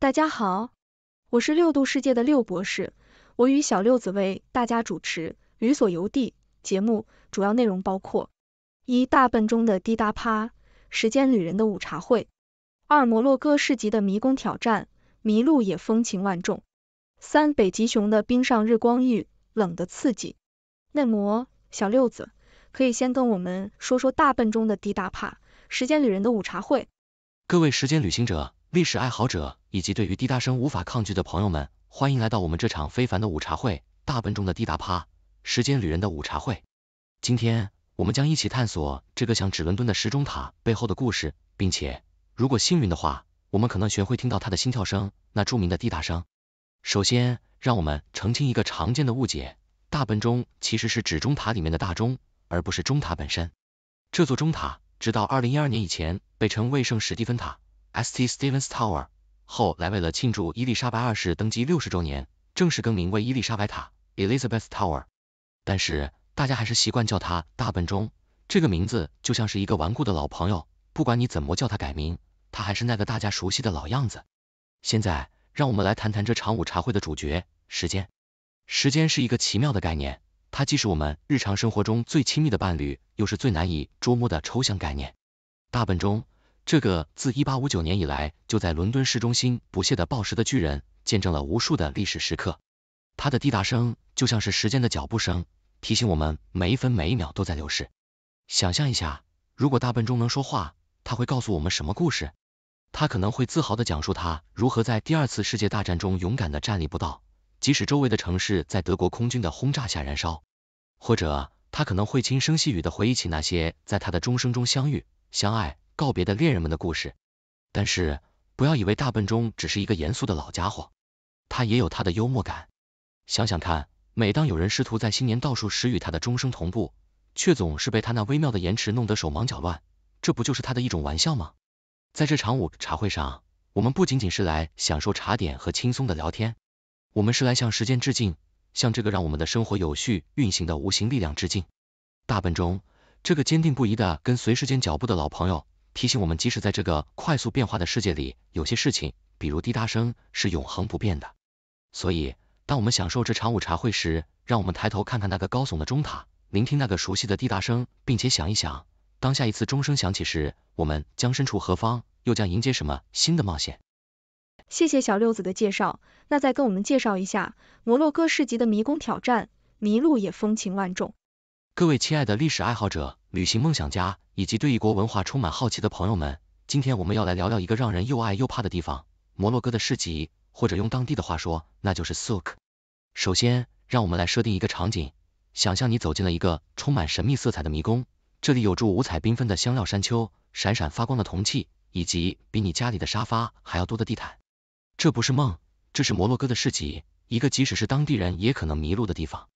大家好，我是六度世界的六博士，我与小六子为大家主持《旅所游地》节目，主要内容包括：一、大笨中的滴答趴；时间旅人的午茶会；二、摩洛哥市集的迷宫挑战，迷路也风情万种；三、北极熊的冰上日光浴，冷的刺激。内模，小六子，可以先跟我们说说大笨中的滴答趴，时间旅人的午茶会。各位时间旅行者。历史爱好者以及对于滴答声无法抗拒的朋友们，欢迎来到我们这场非凡的午茶会。大笨钟的滴答趴，时间旅人的午茶会。今天我们将一起探索这个响指伦敦的时钟塔背后的故事，并且如果幸运的话，我们可能学会听到它的心跳声，那著名的滴答声。首先，让我们澄清一个常见的误解：大笨钟其实是指钟塔里面的大钟，而不是钟塔本身。这座钟塔直到二零一二年以前被称为圣史蒂芬塔。St. Stephen's Tower，后来为了庆祝伊丽莎白二世登基六十周年，正式更名为伊丽莎白塔 （Elizabeth Tower），但是大家还是习惯叫它“大笨钟”这个名字，就像是一个顽固的老朋友，不管你怎么叫它改名，它还是那个大家熟悉的老样子。现在，让我们来谈谈这场午茶会的主角——时间。时间是一个奇妙的概念，它既是我们日常生活中最亲密的伴侣，又是最难以捉摸的抽象概念。大笨钟。这个自一八五九年以来就在伦敦市中心不懈的报时的巨人，见证了无数的历史时刻。他的滴答声就像是时间的脚步声，提醒我们每一分每一秒都在流逝。想象一下，如果大笨钟能说话，他会告诉我们什么故事？他可能会自豪的讲述他如何在第二次世界大战中勇敢的站立不倒，即使周围的城市在德国空军的轰炸下燃烧。或者，他可能会轻声细语的回忆起那些在他的钟声中相遇、相爱。告别的恋人们的故事，但是不要以为大笨钟只是一个严肃的老家伙，他也有他的幽默感。想想看，每当有人试图在新年倒数时与他的钟声同步，却总是被他那微妙的延迟弄得手忙脚乱，这不就是他的一种玩笑吗？在这场午茶会上，我们不仅仅是来享受茶点和轻松的聊天，我们是来向时间致敬，向这个让我们的生活有序运行的无形力量致敬。大笨钟，这个坚定不移的跟随时间脚步的老朋友。提醒我们，即使在这个快速变化的世界里，有些事情，比如滴答声，是永恒不变的。所以，当我们享受这场午茶会时，让我们抬头看看那个高耸的钟塔，聆听那个熟悉的滴答声，并且想一想，当下一次钟声响起时，我们将身处何方，又将迎接什么新的冒险。谢谢小六子的介绍，那再跟我们介绍一下摩洛哥市集的迷宫挑战，迷路也风情万种。各位亲爱的历史爱好者，旅行梦想家。以及对异国文化充满好奇的朋友们，今天我们要来聊聊一个让人又爱又怕的地方——摩洛哥的市集，或者用当地的话说，那就是 souk。首先，让我们来设定一个场景，想象你走进了一个充满神秘色彩的迷宫，这里有住五彩缤纷的香料山丘，闪闪发光的铜器，以及比你家里的沙发还要多的地毯。这不是梦，这是摩洛哥的市集，一个即使是当地人也可能迷路的地方。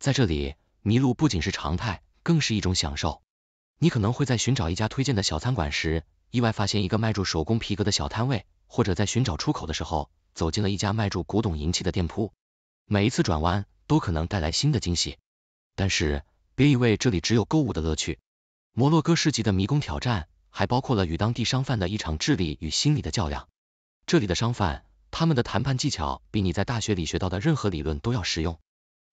在这里，迷路不仅是常态，更是一种享受。你可能会在寻找一家推荐的小餐馆时，意外发现一个卖住手工皮革的小摊位，或者在寻找出口的时候，走进了一家卖住古董银器的店铺。每一次转弯都可能带来新的惊喜，但是别以为这里只有购物的乐趣。摩洛哥市集的迷宫挑战还包括了与当地商贩的一场智力与心理的较量。这里的商贩，他们的谈判技巧比你在大学里学到的任何理论都要实用，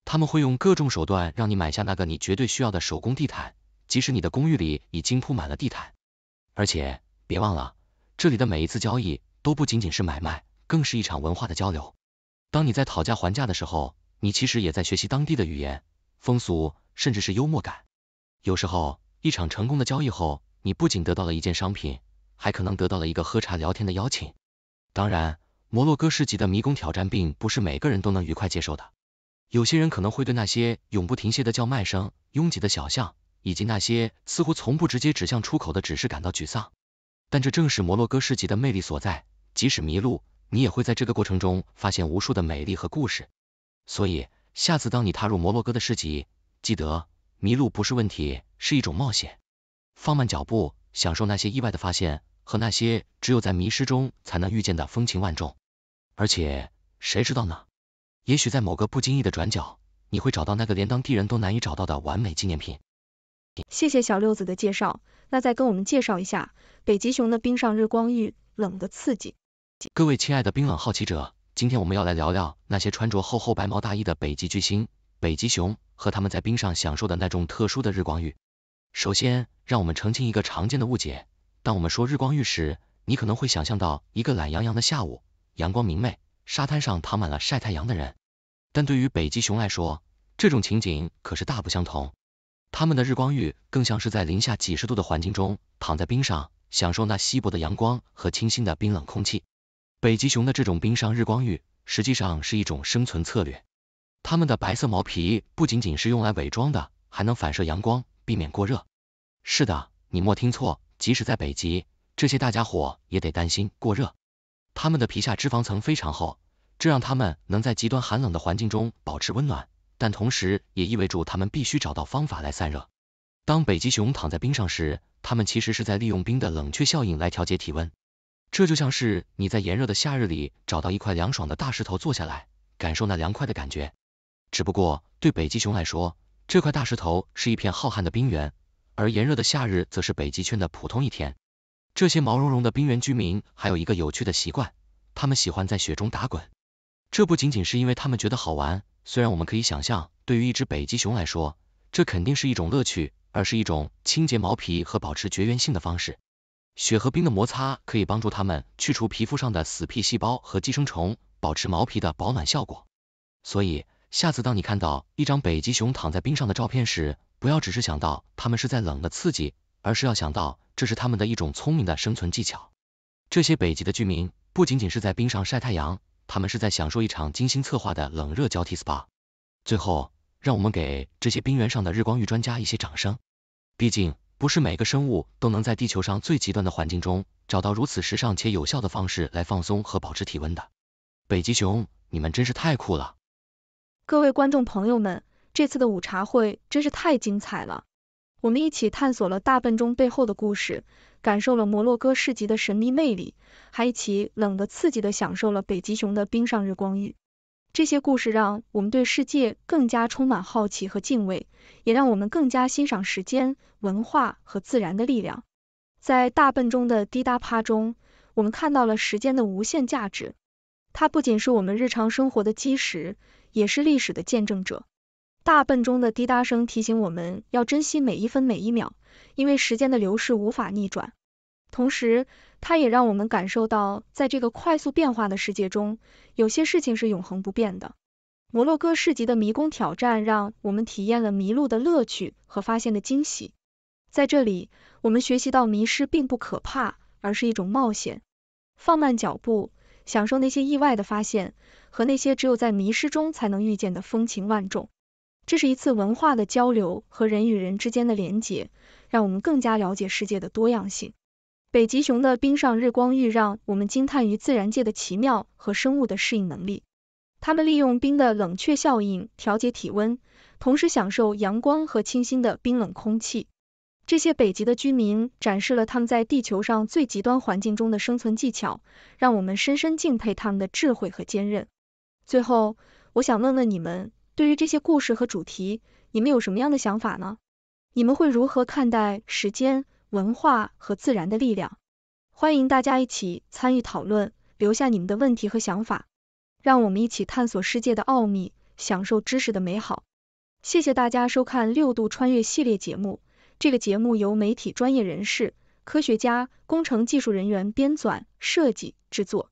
他们会用各种手段让你买下那个你绝对需要的手工地毯。即使你的公寓里已经铺满了地毯，而且别忘了，这里的每一次交易都不仅仅是买卖，更是一场文化的交流。当你在讨价还价的时候，你其实也在学习当地的语言、风俗，甚至是幽默感。有时候，一场成功的交易后，你不仅得到了一件商品，还可能得到了一个喝茶聊天的邀请。当然，摩洛哥市集的迷宫挑战并不是每个人都能愉快接受的，有些人可能会对那些永不停歇的叫卖声、拥挤的小巷。以及那些似乎从不直接指向出口的，只是感到沮丧。但这正是摩洛哥市集的魅力所在。即使迷路，你也会在这个过程中发现无数的美丽和故事。所以，下次当你踏入摩洛哥的市集，记得迷路不是问题，是一种冒险。放慢脚步，享受那些意外的发现和那些只有在迷失中才能遇见的风情万种。而且，谁知道呢？也许在某个不经意的转角，你会找到那个连当地人都难以找到的完美纪念品。谢谢小六子的介绍，那再跟我们介绍一下北极熊的冰上日光浴，冷的刺激。各位亲爱的冰冷好奇者，今天我们要来聊聊那些穿着厚厚白毛大衣的北极巨星——北极熊，和他们在冰上享受的那种特殊的日光浴。首先，让我们澄清一个常见的误解。当我们说日光浴时，你可能会想象到一个懒洋洋的下午，阳光明媚，沙滩上躺满了晒太阳的人。但对于北极熊来说，这种情景可是大不相同。他们的日光浴更像是在零下几十度的环境中躺在冰上，享受那稀薄的阳光和清新的冰冷空气。北极熊的这种冰上日光浴，实际上是一种生存策略。它们的白色毛皮不仅仅是用来伪装的，还能反射阳光，避免过热。是的，你莫听错，即使在北极，这些大家伙也得担心过热。它们的皮下脂肪层非常厚，这让它们能在极端寒冷的环境中保持温暖。但同时也意味着它们必须找到方法来散热。当北极熊躺在冰上时，它们其实是在利用冰的冷却效应来调节体温。这就像是你在炎热的夏日里找到一块凉爽的大石头坐下来，感受那凉快的感觉。只不过对北极熊来说，这块大石头是一片浩瀚的冰原，而炎热的夏日则是北极圈的普通一天。这些毛茸茸的冰原居民还有一个有趣的习惯，它们喜欢在雪中打滚。这不仅仅是因为它们觉得好玩。虽然我们可以想象，对于一只北极熊来说，这肯定是一种乐趣，而是一种清洁毛皮和保持绝缘性的方式。雪和冰的摩擦可以帮助它们去除皮肤上的死皮细胞和寄生虫，保持毛皮的保暖效果。所以，下次当你看到一张北极熊躺在冰上的照片时，不要只是想到它们是在冷的刺激，而是要想到这是它们的一种聪明的生存技巧。这些北极的居民不仅仅是在冰上晒太阳。他们是在享受一场精心策划的冷热交替 SPA。最后，让我们给这些冰原上的日光浴专家一些掌声，毕竟不是每个生物都能在地球上最极端的环境中找到如此时尚且有效的方式来放松和保持体温的。北极熊，你们真是太酷了！各位观众朋友们，这次的午茶会真是太精彩了，我们一起探索了大笨钟背后的故事。感受了摩洛哥市集的神秘魅力，还一起冷的刺激的享受了北极熊的冰上日光浴。这些故事让我们对世界更加充满好奇和敬畏，也让我们更加欣赏时间、文化和自然的力量。在大笨钟的滴答啪中，我们看到了时间的无限价值。它不仅是我们日常生活的基石，也是历史的见证者。大笨钟的滴答声提醒我们要珍惜每一分每一秒，因为时间的流逝无法逆转。同时，它也让我们感受到，在这个快速变化的世界中，有些事情是永恒不变的。摩洛哥市集的迷宫挑战让我们体验了迷路的乐趣和发现的惊喜。在这里，我们学习到迷失并不可怕，而是一种冒险。放慢脚步，享受那些意外的发现和那些只有在迷失中才能遇见的风情万种。这是一次文化的交流和人与人之间的联结，让我们更加了解世界的多样性。北极熊的冰上日光浴让我们惊叹于自然界的奇妙和生物的适应能力。它们利用冰的冷却效应调节体温，同时享受阳光和清新的冰冷空气。这些北极的居民展示了他们在地球上最极端环境中的生存技巧，让我们深深敬佩他们的智慧和坚韧。最后，我想问问你们。对于这些故事和主题，你们有什么样的想法呢？你们会如何看待时间、文化和自然的力量？欢迎大家一起参与讨论，留下你们的问题和想法，让我们一起探索世界的奥秘，享受知识的美好。谢谢大家收看《六度穿越》系列节目，这个节目由媒体专业人士、科学家、工程技术人员编纂、设计、制作。